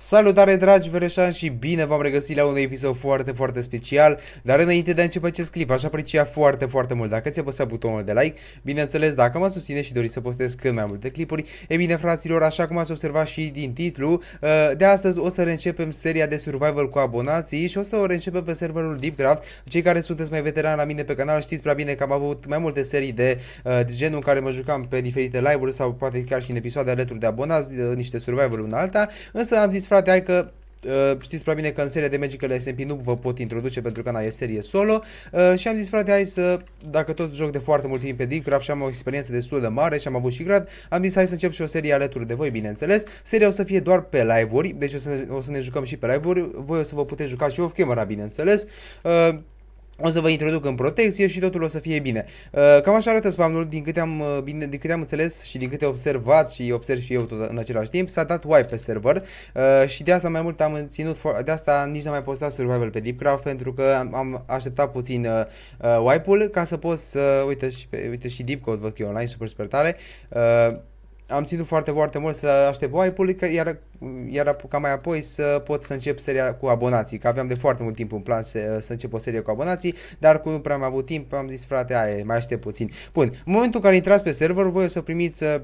Salutare dragi vereșani și bine v-am regăsit la un episod foarte, foarte special, dar înainte de a începe acest clip aș aprecia foarte, foarte mult dacă ți-a apăsat butonul de like, bineînțeles dacă mă susține și doriți să postez cât mai multe clipuri, e bine fraților, așa cum ați observat și din titlu, uh, de astăzi o să reîncepem seria de survival cu abonații și o să o reîncepem pe serverul Deepcraft, cei care sunteți mai veterani la mine pe canal știți prea bine că am avut mai multe serii de, uh, de genul în care mă jucam pe diferite live-uri sau poate chiar și în episoade alături de abonați, uh, niște survival în alta, însă am zis frate, hai că Uh, știți prea bine că în seria de Magical SMP nu vă pot introduce pentru că n e serie solo uh, și am zis frate hai să, dacă tot joc de foarte mult timp pe Dicraft și am o experiență destul de mare și am avut și grad, am zis hai să încep și o serie alături de voi bineînțeles, seria o să fie doar pe live-uri, deci o să, ne, o să ne jucăm și pe live-uri, voi o să vă puteți juca și off-camera bineînțeles, uh, o să vă introduc în protecție și totul o să fie bine. Uh, cam așa arată spamul, din câte am, uh, bine, din câte am înțeles și din câte observați și observ și eu tot în același timp, s-a dat wipe pe server uh, și de asta mai mult am ținut, de asta nici n-am mai postat survival pe Deepcraft pentru că am, așteptat puțin wipe-ul ca să pot să, uite și, uite și Deepcode văd că e online, super sper tare, am ținut foarte, foarte mult să aștept o iar, iar ca mai apoi să pot să încep seria cu abonații, că aveam de foarte mult timp în plan să, să încep o serie cu abonații, dar cu nu prea am avut timp, am zis frate, aia, mai aștept puțin. Bun, în momentul în care intrați pe server, voi o să primiți uh,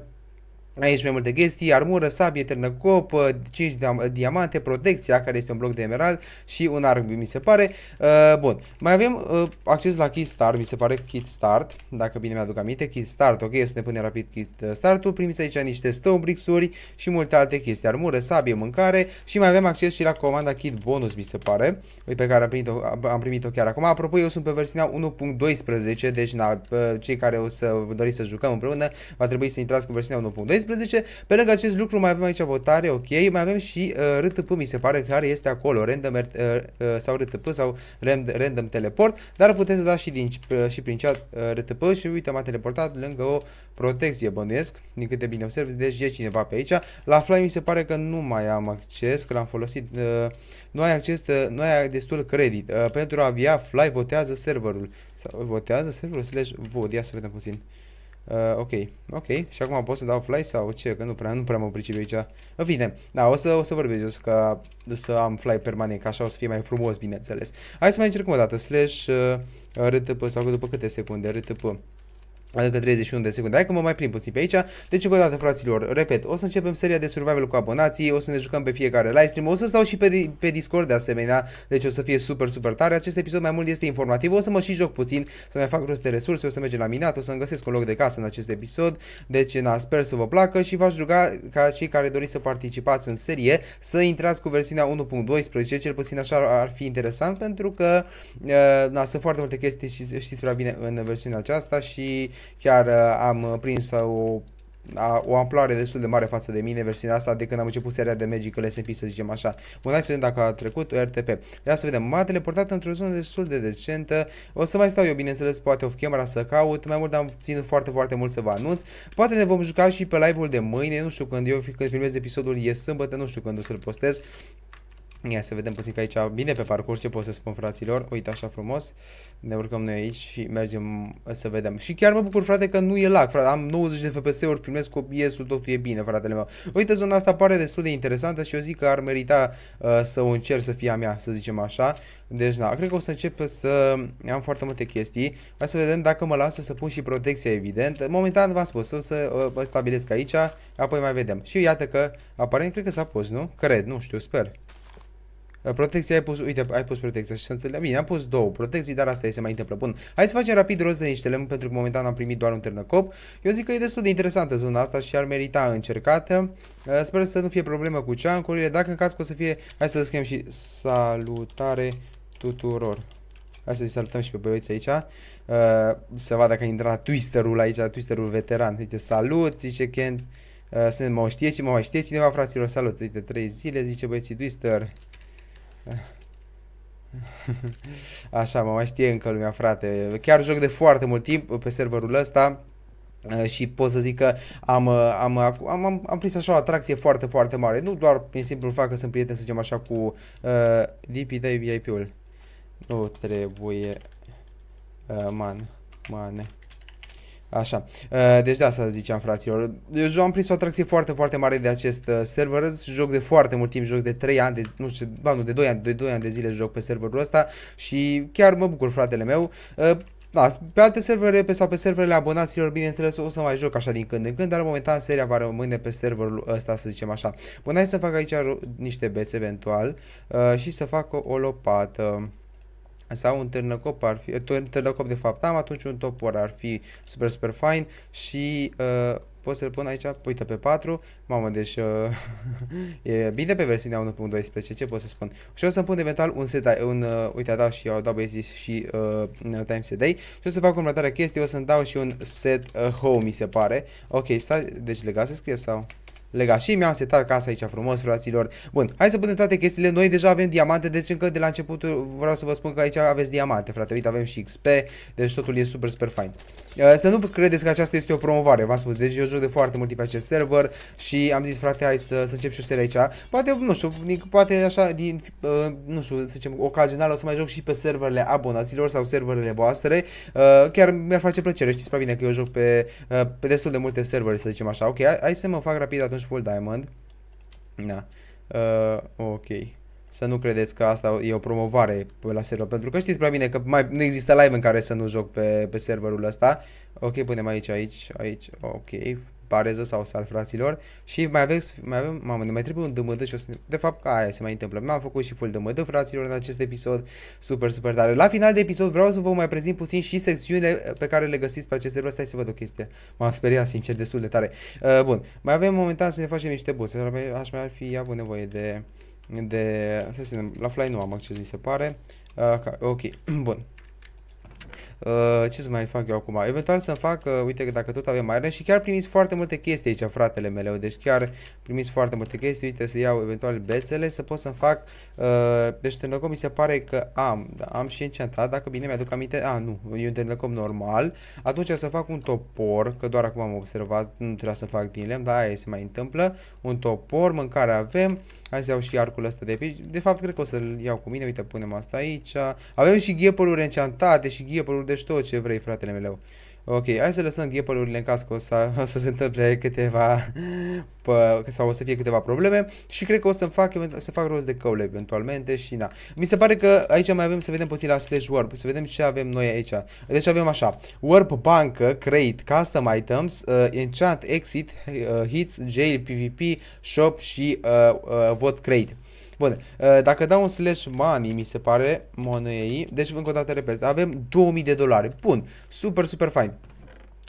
Aici mai multe chestii, armură, sabie, târnăcop, 5 diamante, protecția care este un bloc de emerald și un arc, mi se pare. Uh, bun, mai avem uh, acces la kit start, mi se pare kit start, dacă bine mi-aduc aminte, kit start, ok, o să ne punem rapid kit start-ul, primiți aici niște stone bricks-uri și multe alte chestii, armură, sabie, mâncare și mai avem acces și la comanda kit bonus, mi se pare, pe care am primit-o am primit chiar acum. Apropo, eu sunt pe versiunea 1.12, deci na, cei care o să doriți să jucăm împreună, va trebui să intrați cu versiunea 1.12 2016. Pe lângă acest lucru mai avem aici votare, ok, mai avem și uh, RTP, mi se pare, care este acolo, random uh, uh, sau RTP sau random, random teleport, dar puteți să dați și, din, uh, și prin chat uh, RTP și uite, m-a teleportat lângă o protecție, bănuiesc, din câte bine observ, deci e cineva pe aici. La Fly mi se pare că nu mai am acces, că l-am folosit, uh, nu ai acces, uh, nu ai destul credit. Uh, pentru a avea Fly votează serverul, sau votează serverul slash vod, ia să vedem puțin. Uh, Uh, ok, ok. Și acum pot să dau fly sau ce? Că nu prea, nu prea mă pricep aici. În fine, da, o să, o să vorbesc jos că să am fly permanent, ca așa o să fie mai frumos, bineînțeles. Hai să mai încercăm o dată. Slash uh, RTP sau după câte secunde, RTP. Adică 31 de secunde. Hai că mă mai prim puțin pe aici. Deci încă o dată, fraților, repet, o să începem seria de survival cu abonații, o să ne jucăm pe fiecare live stream, o să stau și pe, pe Discord de asemenea, deci o să fie super, super tare. Acest episod mai mult este informativ, o să mă și joc puțin, să mai fac rost de resurse, o să mergem la minat, o să-mi găsesc un loc de casă în acest episod. Deci, na, sper să vă placă și v-aș ruga ca cei care doriți să participați în serie să intrați cu versiunea 1.12, cel puțin așa ar fi interesant, pentru că eh, na, sunt foarte multe chestii și știți prea bine în versiunea aceasta și chiar uh, am uh, prins uh, o a, o amploare destul de mare față de mine versiunea asta de când am început seria de Magical S&P să zicem așa. Bun, hai să vedem dacă a trecut o RTP. Ia să vedem, m-a teleportat într-o zonă destul de decentă. O să mai stau eu, bineînțeles, poate off camera să caut, mai mult am ținut foarte, foarte mult să vă anunț. Poate ne vom juca și pe live-ul de mâine, nu știu când eu când filmez episodul e sâmbătă, nu știu când o să-l postez. Ia să vedem puțin că aici, bine pe parcurs, ce pot să spun fraților, uite așa frumos, ne urcăm noi aici și mergem uh, să vedem. Și chiar mă bucur frate că nu e lag, frate, am 90 de FPS-uri, filmez cu OBS-ul, totul e bine fratele meu. Uite zona asta pare destul de interesantă și eu zic că ar merita uh, să o încerc să fie a mea, să zicem așa. Deci da, cred că o să încep să am foarte multe chestii, hai să vedem dacă mă lasă să pun și protecția evident. Momentan v-am spus, o să uh, stabilesc aici, apoi mai vedem. Și iată că aparent cred că s-a pus, nu? Cred, nu știu, sper. Uh, protecția ai pus, uite, ai pus protecția și să înțeleg. Bine, am pus două protecții, dar asta se mai întâmplă. Bun, hai să facem rapid rost de niște lemn, pentru că momentan am primit doar un ternăcop. Eu zic că e destul de interesantă zona asta și ar merita încercată. Uh, sper să nu fie problemă cu ceancurile, dacă în caz că o să fie, hai să scriem și salutare tuturor. Hai să-i salutăm și pe băieți aici. Uh, să vadă că intra twisterul aici, twisterul veteran. Uite, salut, zice Kent. Uh, mă știe, mă mai știe cineva, fraților, salut. Uite, trei zile, zice băieții twister. Așa, mă mai știe încă lumea, frate. Chiar joc de foarte mult timp pe serverul ăsta uh, și pot să zic că am, uh, am, am, am, am prins așa o atracție foarte, foarte mare. Nu doar prin simplul fapt că sunt prieten, să zicem așa, cu uh, DP, dai VIP-ul. Nu trebuie, uh, man, mane. Așa. Uh, deci de asta ziceam, fraților. Eu am prins o atracție foarte, foarte mare de acest uh, server. Joc de foarte mult timp, joc de 3 ani, de, nu știu, ba, nu, de 2 ani, de 2 ani de zile joc pe serverul ăsta și chiar mă bucur, fratele meu. Uh, da, pe alte servere pe, sau pe serverele abonaților, bineînțeles, o să mai joc așa din când în când, dar momentan seria va rămâne pe serverul ăsta, să zicem așa. Bun, hai să fac aici niște bețe eventual uh, și să fac o, o lopată sau un târnăcop ar fi, un târnăcop de fapt am, atunci un topor ar fi super, super fine și uh, pot să-l pun aici, uite pe 4, mamă, deci uh, e bine pe versiunea 1.12, ce pot să spun. Și o să-mi pun eventual un set, un, uh, uite, da, și eu dau basis și uh, time set day și o să fac următoarea chestie, o să-mi dau și un set uh, home, mi se pare. Ok, stai, deci legat să scrie sau legat și mi-am setat casa aici frumos, fraților. Bun, hai să punem toate chestiile. Noi deja avem diamante, deci încă de la început vreau să vă spun că aici aveți diamante, frate. Uite, avem și XP, deci totul e super, super fain. Uh, să nu credeți că aceasta este o promovare, v-am spus. Deci eu joc de foarte mult pe acest server și am zis, frate, hai să, să încep și o serie aici. Poate, nu știu, poate așa, din, uh, nu știu, să zicem, ocazional o să mai joc și pe serverele abonaților sau serverele voastre. Uh, chiar mi-ar face plăcere, știți prea bine că eu joc pe, pe destul de multe servere, să zicem așa. Ok, hai să mă fac rapid atunci full diamond. Da. Uh, ok. Să nu credeți că asta e o promovare la server, pentru că știți prea bine că mai nu există live în care să nu joc pe, pe serverul ăsta. Ok, punem aici, aici, aici, ok, pareză sau sal fraților și mai avem, mai avem, mamă, ne mai trebuie un DMD și o să, de fapt, ca aia se mai întâmplă. Mi-am făcut și full DMD, fraților, în acest episod, super, super tare. La final de episod vreau să vă mai prezint puțin și secțiunile eh, pe care le găsiți pe acest server. Stai să văd o chestie. M-am speriat, sincer, destul de tare. Uh, bun, mai avem momentan să ne facem niște buse, aș mai ar fi avut nevoie de, de, să zicem, la fly nu am acces, mi se pare. Uh, ok, bun. Uh, ce să mai fac eu acum? Eventual să-mi fac, uh, uite că dacă tot avem Iron și chiar primiți foarte multe chestii aici, fratele meu, deci chiar primiți foarte multe chestii, uite să iau eventual bețele, să pot să-mi fac, uh, deci Tendacom mi se pare că am, da, am și încentat, dacă bine mi-aduc aminte, a, nu, e un Tendacom normal, atunci să fac un topor, că doar acum am observat, nu trebuia să fac din lemn, dar aia se mai întâmplă, un topor, mâncare avem, Hai să iau și arcul ăsta de pici. De fapt, cred că o să-l iau cu mine. Uite, punem asta aici. Avem și ghieporuri înceantate și ghieporuri, deci tot ce vrei, fratele meu. Ok, hai să lăsăm ghepalurile în caz că o să, o să se întâmple câteva pă, sau o să fie câteva probleme și cred că o să fac, să fac rost de căule eventualmente și na. Mi se pare că aici mai avem să vedem puțin la slash warp, să vedem ce avem noi aici. Deci avem așa, warp bancă, create, custom items, uh, enchant, exit, uh, hits, jail, pvp, shop și uh, uh, vot create. Bun, uh, dacă dau un slash money, mi se pare, monei, deci încă o dată repet, avem 2000 de dolari. Bun, super, super fain.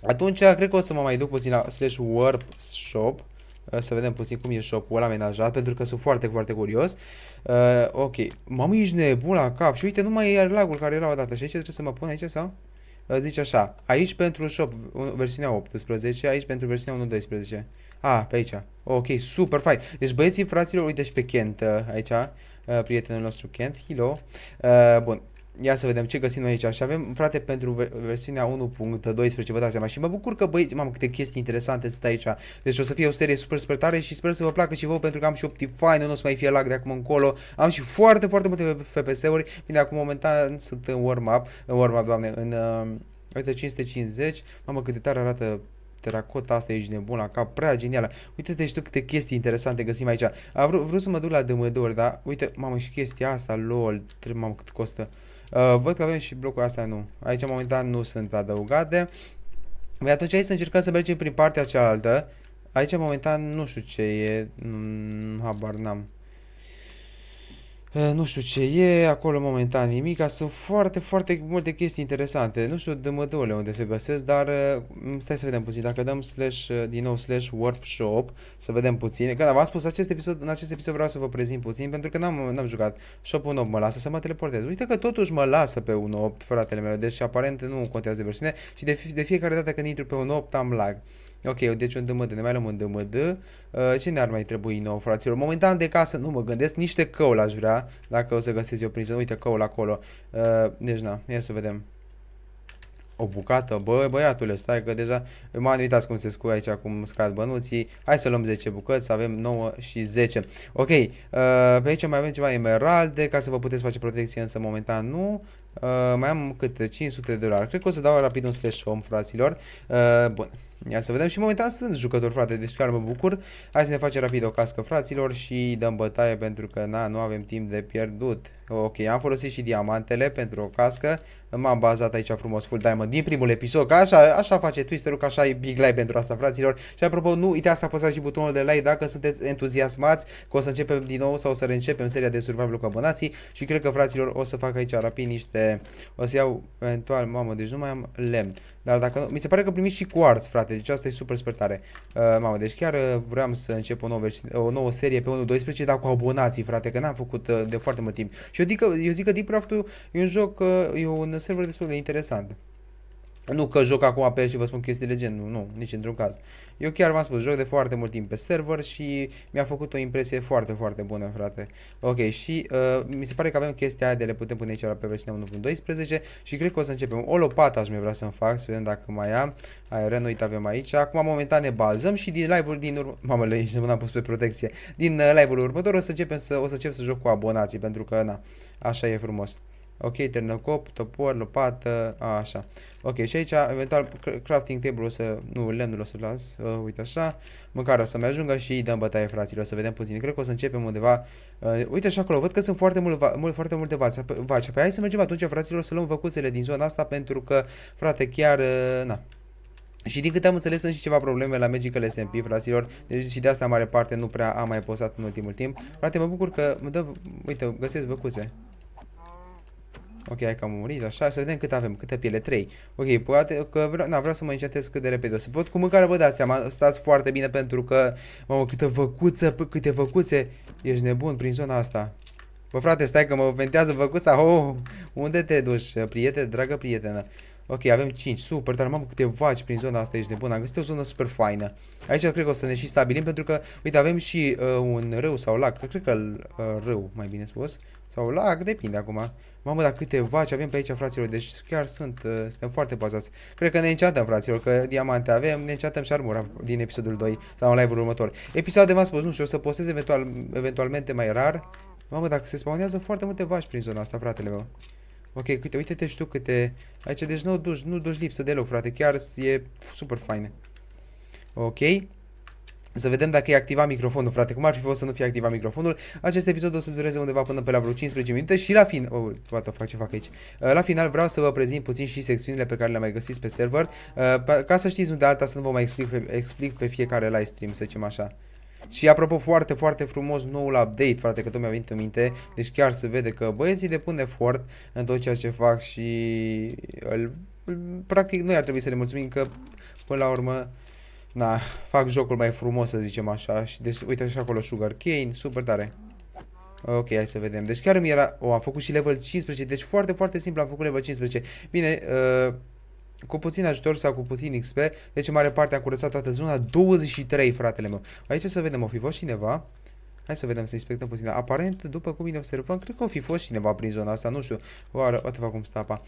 Atunci, cred că o să mă mai duc puțin la slash warp shop. Uh, să vedem puțin cum e shop-ul amenajat, pentru că sunt foarte, foarte curios. Uh, ok, mamă, ești nebun la cap și uite, nu mai e lagul care era odată și aici trebuie să mă pun aici sau? zice așa, aici pentru shop, versiunea 18, aici pentru versiunea 1.12. A, ah, pe aici. Ok, super fai Deci băieții, fraților, uite și pe Kent uh, aici, uh, prietenul nostru Kent, hello. Uh, bun, Ia să vedem ce găsim noi aici. Și avem, frate, pentru versiunea 1.12, vă dați seama. Și mă bucur că, băieți, mamă, câte chestii interesante sunt aici. Deci o să fie o serie super, super tare și sper să vă placă și vouă pentru că am și fine nu o să mai fie lag de acum încolo. Am și foarte, foarte multe FPS-uri. Bine, acum momentan sunt în warm-up, în warm-up, doamne, în... Uh, uite, 550. Mamă, cât de tare arată teracota asta, ești nebun la cap, prea genială. Uite-te și deci, tu câte chestii interesante găsim aici. A vrut, vrut să mă duc la dm dar uite, mamă, și chestia asta, lol, trebuie, mamă, cât costă. Uh, văd că avem și blocul astea nu. Aici momentan nu sunt adăugate. Păi atunci aici să încercăm să mergem prin partea cealaltă. Aici momentan nu știu ce e, mm, habar n-am nu știu ce e, acolo momentan nimic, sunt foarte, foarte multe chestii interesante. Nu știu de mădurile unde se găsesc, dar stai să vedem puțin. Dacă dăm slash, din nou slash workshop, să vedem puțin. Că da, v-am spus, acest episod, în acest episod vreau să vă prezint puțin, pentru că n-am, am jucat. Shop 1.8 mă lasă să mă teleportez. Uite că totuși mă lasă pe 1.8, fratele meu, deci aparent nu contează de versiune și de, de fiecare dată când intru pe 1.8 am lag. Like. Ok, deci un DMD, ne mai luăm un DMD. Uh, ce ne-ar mai trebui nou, fraților? Momentan de casă nu mă gândesc, niște căul aș vrea, dacă o să găsesc eu prin zonă. Uite căul acolo. Uh, deci na, ia să vedem. O bucată, bă, băiatule, stai că deja m-am uitat cum se scuie aici, cum scad bănuții. Hai să luăm 10 bucăți, să avem 9 și 10. Ok, uh, pe aici mai avem ceva emeralde, ca să vă puteți face protecție, însă momentan nu. Uh, mai am câte 500 de dolari. Cred că o să dau rapid un slash home, fraților. Uh, bun. Ia să vedem. Și momentan sunt jucători, frate, deci chiar mă bucur. Hai să ne facem rapid o cască, fraților, și dăm bătaie pentru că na, nu avem timp de pierdut. Ok, am folosit și diamantele pentru o cască. M-am bazat aici frumos full diamond din primul episod, Ca așa, așa face Twisterul, ca așa e big like pentru asta, fraților. Și apropo, nu uitați să apăsați și butonul de like dacă sunteți entuziasmați că o să începem din nou sau o să reîncepem seria de survival cu abonații și cred că, fraților, o să fac aici rapid niște o să iau eventual, mamă, deci nu mai am lemn. Dar dacă nu... Mi se pare că primiți și quartz, frate, deci asta e super, super tare. Uh, mamă, deci chiar uh, vreau să încep o nouă, o nouă serie pe 1.12, dar cu abonații, frate, că n-am făcut uh, de foarte mult timp. Și eu zic că, eu zic că Deep Raft-ul e un joc, uh, e un server destul de interesant. Nu că joc acum pe el și vă spun chestii de genul, nu, nici într-un caz. Eu chiar v-am spus, joc de foarte mult timp pe server și mi-a făcut o impresie foarte, foarte bună, frate. Ok, și uh, mi se pare că avem chestia aia de le putem pune aici pe versiunea 1.12 și cred că o să începem. O lopată aș mai vrea să-mi fac, să vedem dacă mai am. Aia, uit avem aici. Acum, momentan, ne bazăm și din live-ul din urmă... Mamă, nici nu am pus pe protecție. Din uh, live-ul următor o să, începem să, o să încep să joc cu abonații, pentru că, na, așa e frumos. Ok, ternocop, topor, lopată, a, așa. Ok, și aici eventual crafting table o să, nu, lemnul o să l las, a, uh, uite așa, măcar o să-mi ajungă și îi dăm bătaie fraților, o să vedem puțin. Cred că o să începem undeva, a, uh, uite așa acolo, văd că sunt foarte, mult, mult, foarte multe vaci, vaci. Păi hai să mergem atunci fraților să luăm văcuțele din zona asta pentru că, frate, chiar, a, uh, na, și din câte am înțeles sunt și ceva probleme la Magical SMP, fraților, deci și de asta mare parte nu prea am mai postat în ultimul timp. Frate, mă bucur că mă dă, uite, găsesc văcuțe. Ok, hai că am murit, așa, să vedem cât avem, câte piele, 3. Ok, poate că vreau, na, vreau să mă încetez cât de repede o să pot. Cu mâncare vă dați seama, stați foarte bine pentru că, mamă, câte văcuță, câte văcuțe, ești nebun prin zona asta. Bă, frate, stai că mă ventează văcuța, oh, unde te duci, prietene dragă prietenă? Ok, avem 5. Super, dar mamă câte vaci prin zona asta ești de bună. Am găsit o zonă super faină. Aici cred că o să ne și stabilim pentru că, uite, avem și uh, un râu sau lac. Cred că uh, râu, mai bine spus. Sau lac, depinde acum. Mamă, dar câte vaci avem pe aici, fraților. Deci chiar sunt, uh, suntem foarte bazați. Cred că ne înceatăm, fraților, că diamante avem. Ne înceatăm și armura din episodul 2 sau în live-ul următor. de v-am spus, nu știu, o să postez eventual, eventualmente mai rar. Mamă, dacă se spawnează foarte multe vaci prin zona asta, fratele meu. Ok, uite, uite-te și tu câte... Aici, deci nu duci, nu duci lipsă deloc, frate. Chiar e super faine. Ok. Să vedem dacă e activat microfonul, frate. Cum ar fi fost să nu fie activat microfonul? Acest episod o să dureze undeva până pe la vreo 15 minute și la fin... Oh, what fac ce fac aici? Uh, la final vreau să vă prezint puțin și secțiunile pe care le-am mai găsit pe server. Uh, ca să știți unde alta să nu vă mai explic pe, explic pe fiecare live stream, să zicem așa. Și apropo, foarte, foarte frumos noul update, frate, că tot mi-a venit în minte. Deci chiar se vede că băieții depun efort în tot ceea ce fac și îl, practic noi ar trebui să le mulțumim că până la urmă na, fac jocul mai frumos, să zicem așa. Și deci, uite și acolo Sugar Cane, super tare. Ok, hai să vedem. Deci chiar mi era... O, oh, am făcut și level 15, deci foarte, foarte simplu am făcut level 15. Bine, uh, cu puțin ajutor sau cu puțin XP, deci în mare parte am curățat toată zona, 23, fratele meu. Aici să vedem, o fi fost cineva? Hai să vedem, să inspectăm puțin. Aparent, după cum ne observăm, cred că o fi fost cineva prin zona asta, nu știu. Oare, o te fac cum stapa.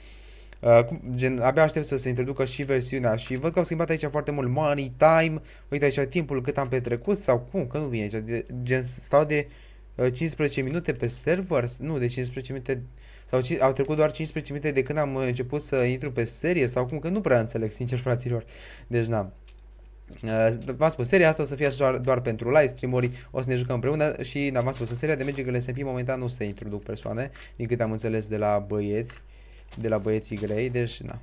Uh, gen, abia aștept să se introducă și versiunea și văd că au schimbat aici foarte mult money, time, uite aici timpul cât am petrecut sau cum, că nu vine aici, de, gen stau de uh, 15 minute pe server, nu de 15 minute, sau au trecut doar 15 minute de când am început să intru pe serie sau cum, că nu prea înțeleg, sincer, fraților. Deci, n-am. Uh, v-am spus, seria asta o să fie doar, doar pentru live stream-uri, o să ne jucăm împreună și da, v-am spus, în seria de Girl SMP momentan nu se introduc persoane, din câte am înțeles de la băieți, de la băieții grei, deci na.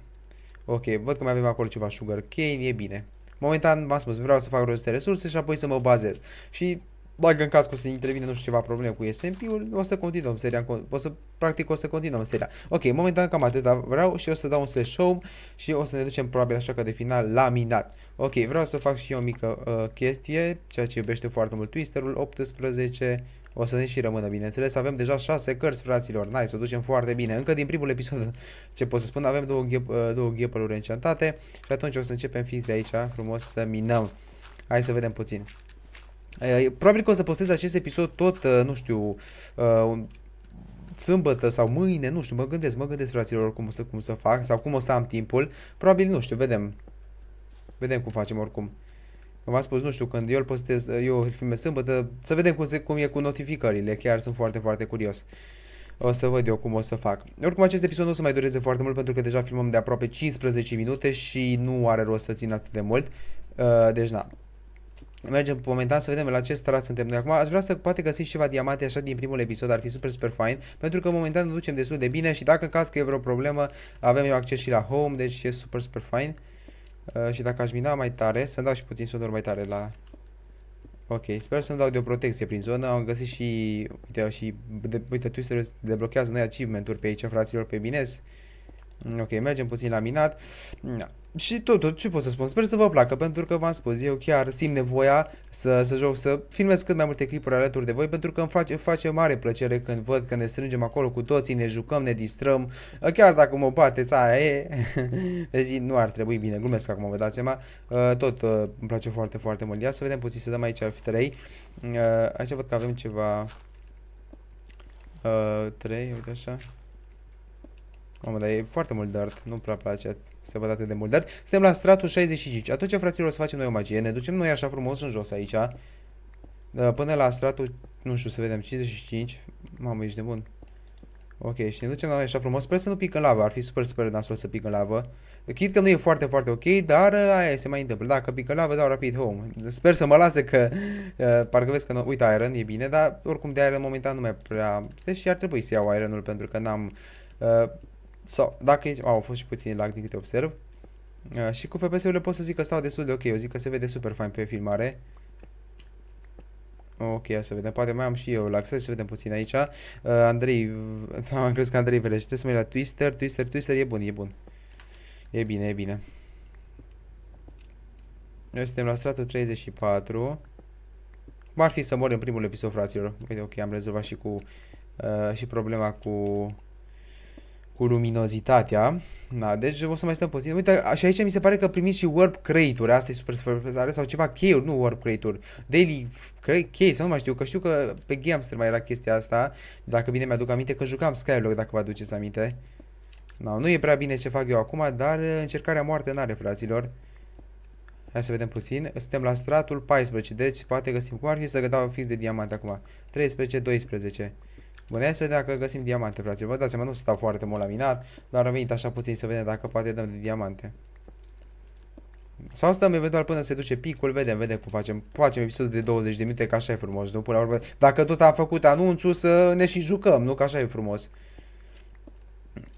Ok, văd că mai avem acolo ceva sugar cane, e bine. Momentan v-am spus, vreau să fac rost de resurse și apoi să mă bazez. Și dacă în caz că se intervine, nu știu, ceva probleme cu SMP-ul, o să continuăm seria, o să, practic o să continuăm seria. Ok, momentan cam atât. vreau și o să dau un slash home și o să ne ducem probabil așa că de final la minat. Ok, vreau să fac și eu o mică uh, chestie, ceea ce iubește foarte mult Twisterul, 18, o să ne și rămână, bineînțeles. Avem deja 6 cărți, fraților. Nice, o ducem foarte bine. Încă din primul episod, ce pot să spun, avem două, ghep, uh, două ghepăruri încantate. Și atunci o să începem fix de aici, frumos, să minăm. Hai să vedem puțin. Probabil că o să postez acest episod tot, uh, nu știu, uh, sâmbătă sau mâine, nu știu, mă gândesc, mă gândesc, fraților, cum să, cum să fac sau cum o să am timpul. Probabil, nu știu, vedem. Vedem cum facem oricum. V-am spus, nu știu, când eu îl postez, uh, eu îl filmez sâmbătă, să vedem cum, se, cum e cu notificările, chiar sunt foarte, foarte curios. O să văd eu cum o să fac. Oricum, acest episod nu o să mai dureze foarte mult pentru că deja filmăm de aproape 15 minute și nu are rost să țin atât de mult. Uh, deci, na, Mergem momentan să vedem la ce strat suntem noi acum. Aș vrea să poate găsiți ceva diamante așa din primul episod, ar fi super, super fain, pentru că momentan ne ducem destul de bine și dacă în caz că e vreo problemă, avem eu acces și la home, deci e super, super fain. Uh, și dacă aș mina mai tare, să dau și puțin sonor mai tare la... Ok, sper să-mi dau de o protecție prin zonă, am găsit și... Uite, și de, uite Twister deblochează noi achievement-uri pe aici, fraților, pe binez. Mm, ok, mergem puțin la minat. Mm, și tot, ce pot să spun? Sper să vă placă, pentru că v-am spus, eu chiar simt nevoia să, să joc, să filmez cât mai multe clipuri alături de voi, pentru că îmi face, face mare plăcere când văd că ne strângem acolo cu toții, ne jucăm, ne distrăm, chiar dacă mă bateți, aia e, deci nu ar trebui, bine, glumesc acum, vă dați seama, uh, tot uh, îmi place foarte, foarte mult. Ia să vedem puțin, să dăm aici F3, uh, aici văd că avem ceva, 3, uite așa, Mamă, dar e foarte mult dart. Nu prea place să văd atât de mult dart. Suntem la stratul 65. Atunci, fraților, o să facem noi o magie. Ne ducem noi așa frumos în jos aici. Da, până la stratul, nu știu, să vedem, 55. Mamă, ești de bun. Ok, și ne ducem noi așa frumos. Sper să nu pică în lavă. Ar fi super, super nasol să pică în lavă. Chit că nu e foarte, foarte ok, dar uh, aia se mai întâmplă. Dacă pică lavă, dau rapid home. Sper să mă lase că... Uh, parcă vezi că... Nu... Uite, Iron e bine, dar oricum de Iron momentan nu mai prea... Deci ar trebui să iau iron pentru că n-am... Uh, sau, dacă ești, au fost și puțin lag din câte observ. Uh, și cu FPS-urile pot să zic că stau destul de ok. Eu zic că se vede super fain pe filmare. Ok, să vedem. Poate mai am și eu lag. Să vedem puțin aici. Uh, Andrei, am crezut că Andrei velește. Să mă la Twister, Twister, Twister. E bun, e bun. E bine, e bine. Noi suntem la stratul 34. Cum ar fi să mor în primul episod, fraților? Uite, ok, am rezolvat și cu... Uh, și problema cu cu luminozitatea. Da, deci o să mai stăm puțin. Uite, și aici mi se pare că primiți și warp crate-uri, asta e super super sau ceva key, nu warp crate-uri, daily chei, să nu mai știu, că știu că pe Gamster mai era chestia asta, dacă bine mi-aduc aminte, că jucam Skylog, dacă vă aduceți aminte. Da, nu e prea bine ce fac eu acum, dar uh, încercarea moarte n-are, fraților. Hai să vedem puțin. Suntem la stratul 14, deci poate găsim cum ar fi să dau fix de diamant acum. 13, 12. Bună vedem dacă găsim diamante, frate. Vă dați seama, nu stau foarte mult la minat, dar am venit așa puțin să vedem dacă poate dăm de diamante. Sau stăm eventual până se duce picul, vedem, vedem cum facem. Facem episodul de 20 de minute, ca așa e frumos, nu? Până la urmă, dacă tot am făcut anunțul, să ne și jucăm, nu? Ca așa e frumos.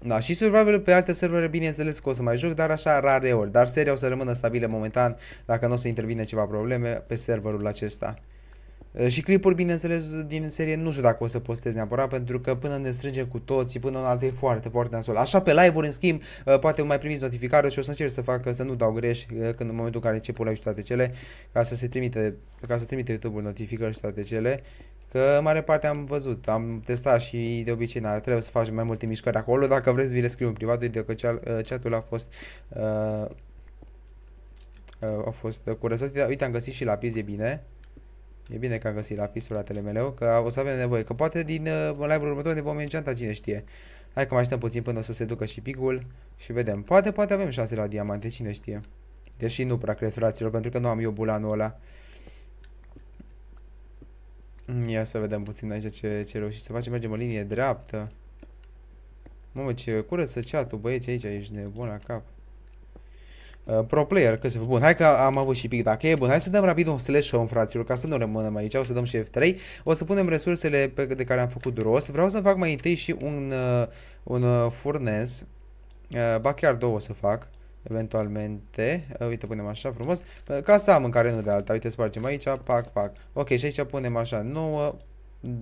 Da, și survival pe alte servere, bineînțeles că o să mai joc, dar așa rare ori. Dar seria o să rămână stabilă momentan, dacă nu o să intervine ceva probleme pe serverul acesta. Uh, și clipuri, bineînțeles, din serie nu știu dacă o să postez neapărat, pentru că până ne strângem cu toții, până una altă e foarte, foarte nasol. Așa pe live-uri, în schimb, uh, poate mai primiți notificare și o să încerc să fac, să nu dau greș uh, când în momentul în care încep live și toate cele, ca să se trimite, ca să trimite YouTube-ul notificări și toate cele. Că în mare parte am văzut, am testat și de obicei na, trebuie să facem mai multe mișcări acolo. Dacă vreți, vi le scriu în privat, uite că chat-ul a fost uh, a fost curățat. Uite, am găsit și la e bine. E bine că am găsit lapisul la meu, că o să avem nevoie, că poate din uh, live-ul următor ne vom enchanta, cine știe. Hai că mai așteptăm puțin până o să se ducă și picul și vedem. Poate, poate avem șanse la diamante, cine știe. Deși nu prea cred, fraților, pentru că nu am eu bulanul ăla. Mm, ia să vedem puțin aici ce, ce reușit să facem. Mergem în linie dreaptă. Mă ce curăță chat băieți, aici, ești nebun la cap. Uh, pro player, că se Bun, hai că am avut și pic dacă e. Bun, hai să dăm rapid un slash home, fraților, ca să nu rămânem aici. O să dăm și F3. O să punem resursele pe, de care am făcut rost. Vreau să fac mai întâi și un, uh, un uh, furnez. Uh, ba chiar două o să fac eventualmente, uh, uite punem așa frumos, uh, ca să am în care nu de alta, uite spargem aici, pac, pac, ok și aici punem așa 9,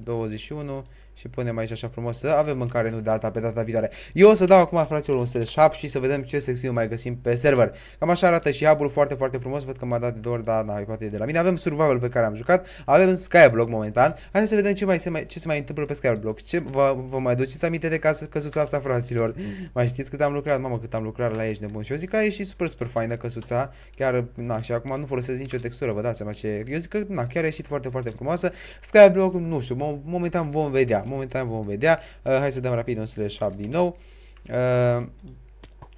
21, și punem aici așa frumos să avem mâncare nu data pe data viitoare. Eu o să dau acum fraților un stres shop și să vedem ce secțiune mai găsim pe server. Cam așa arată și hub foarte, foarte frumos. Văd că m-a dat de două ori, dar na, da, poate e de la mine. Avem survival pe care am jucat, avem skyblock momentan. Hai să vedem ce, mai se, mai, ce se mai întâmplă pe skyblock. Ce vă, vă mai duceți aminte de casă, căsuța asta, fraților? Mm. Mai știți cât am lucrat, mamă, cât am lucrat la aici nebun. Și eu zic că a ieșit super, super faină căsuța. Chiar, na, și acum nu folosesc nicio textură, vă dați seama ce... Eu zic că, na, chiar a ieșit foarte, foarte frumoasă. Skyblock, nu știu, momentan vom vedea momentan vom vedea. Uh, hai să dăm rapid un slash up din nou. Uh,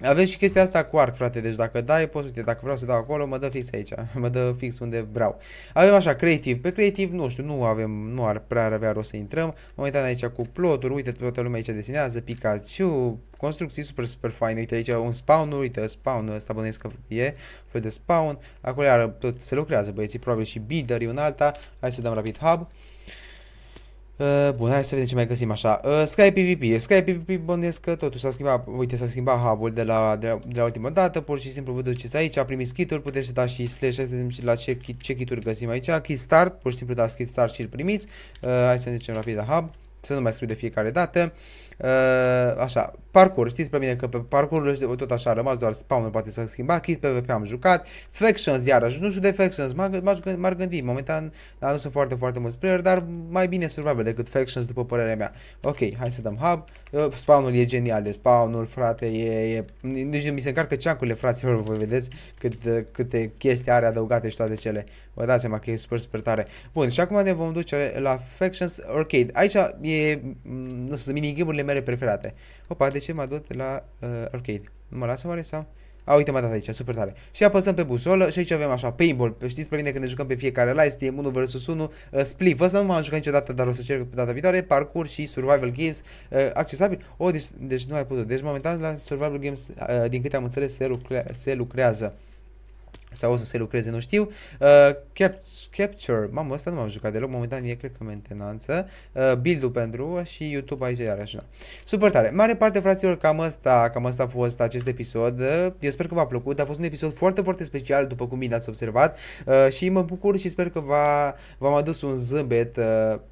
aveți și chestia asta cu arc, frate, deci dacă dai, poți, uite, dacă vreau să dau acolo, mă dă fix aici, mă dă fix unde vreau. Avem așa, creativ, pe creativ, nu știu, nu avem, nu ar prea avea rost să intrăm, momentan aici cu ploturi, uite, toată lumea aici desenează, Pikachu, construcții super, super fine, uite aici un spawn, uite, spawn ăsta bănesc că e, fel de spawn, acolo iară tot se lucrează băieții, probabil și builder, un alta, hai să dăm rapid hub. Uh, bun, hai să vedem ce mai găsim așa. Uh, Sky PvP. Sky PvP bănuiesc că totul s-a schimbat. Uite, s-a schimbat hub-ul de la, de, la, de la ultima dată. Pur și simplu vă duceți aici, a primit kit-uri, puteți dați și slash, să vedem la ce, ce kit-uri găsim aici. Kit start, pur și simplu dați kit start și îl primiți. Uh, hai să ne zicem rapid la hub, să nu mai scriu de fiecare dată. Uh, așa, parcurs. Știți pe mine că pe parcurul ăștia tot așa a rămas doar spawn poate să schimba, kit PvP am jucat, Factions iarăși, nu știu de Factions, m-ar gândi, momentan nu sunt foarte, foarte mulți player, dar mai bine survival decât Factions după părerea mea. Ok, hai să dăm hub, uh, spawnul e genial de spawnul, frate, e, e nici nu mi se încarcă ceancurile, fraților, voi vedeți cât, câte chestii are adăugate și toate cele. Vă dați seama că e super, super tare. Bun, și acum ne vom duce la Factions Arcade. Aici e, mm, nu sunt minigame-urile mele preferate. Opa, de ce ce mă duc la uh, arcade. Nu mă lasă oare sau? A, uite mă dat aici, super tare. Și apăsăm pe busolă și aici avem așa, paintball. Știți pe mine când ne jucăm pe fiecare live, este 1 vs 1, uh, split. Ăsta nu m-am jucat niciodată, dar o să pe data viitoare, parcurs și survival games uh, accesabil. Oh, deci, deci nu ai putut. Deci momentan la survival games, uh, din câte am înțeles, se, lucre se lucrează sau o să se lucreze, nu știu. Uh, cap capture, mamă, asta nu m-am jucat deloc, momentan e, cred că, mentenanță. Uh, build pentru și YouTube aici iar așa. Da. Super tare. Mare parte, fraților, cam asta, cam asta a fost acest episod. Uh, eu sper că v-a plăcut, a fost un episod foarte, foarte special, după cum bine ați observat uh, și mă bucur și sper că v-a, v-am adus un zâmbet uh,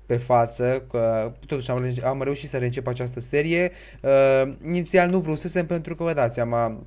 pe față, că totuși am, am reușit să reîncep această serie. Uh, inițial nu vrusesem pentru că, vă dați seama,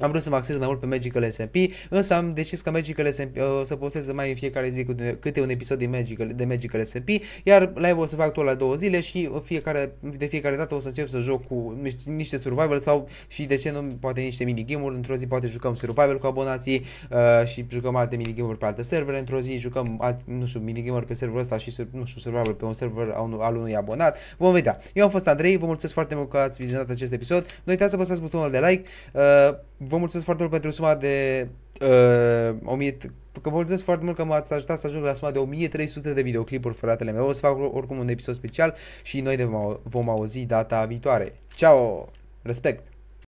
am vrut să mă axez mai mult pe Magical SMP, însă am decis că Magical SMP, uh, să postez mai în fiecare zi câte un episod din Magical, de Magical SMP, iar live o să fac tot la două zile și fiecare, de fiecare dată o să încep să joc cu niște survival sau și de ce nu poate niște minigame-uri, într-o zi poate jucăm survival cu abonații uh, și jucăm alte minigame-uri pe alte servere, într-o zi jucăm, alt, nu știu, minigame-uri pe serverul ăsta și, nu știu, survival pe un server al, unui, al unui abonat. Vom vedea. Eu am fost Andrei, vă mulțumesc foarte mult că ați vizionat acest episod. Nu uitați să apăsați butonul de like. Uh, vă mulțumesc foarte mult pentru suma de uh, 1000, că vă mulțumesc foarte mult că m-ați ajutat să ajung la suma de 1300 de videoclipuri, fratele meu. O să fac oricum un episod special și noi ne vom auzi data viitoare. Ciao! Respect!